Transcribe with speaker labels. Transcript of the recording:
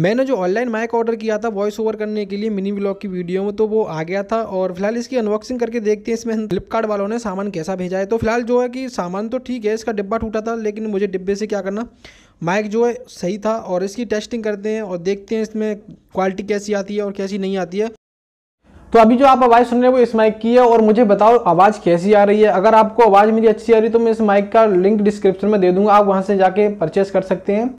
Speaker 1: मैंने जो online mic order किया था वॉइस ओवर करने के लिए मिनी ब्लॉग की वीडियो में तो वो आ गया था और फिलहाल इसकी अनबॉक्सिंग करके देखते हैं इसमें फ्लिपकार्ट वालों ने सामान कैसा भेजा है तो फिलहाल जो है कि सामान तो ठीक है इसका डिब्बा टूटा था लेकिन मुझे डिब्बे से क्या करना माइक जो है सही था और इसकी टेस्टिंग करते हैं और देखते हैं इसमें क्वालिटी कैसी आती है और कैसी नहीं आती है तो अभी जो आप आवाज़ सुन रहे हो इस माइक की है और मुझे बताओ आवाज़ कैसी आ रही है अगर आपको आवाज़ मेरी अच्छी आ रही है तो मैं इस माइक का लिंक डिस्क्रिप्शन में दे दूंगा आप वहां से जाके परचेस कर सकते हैं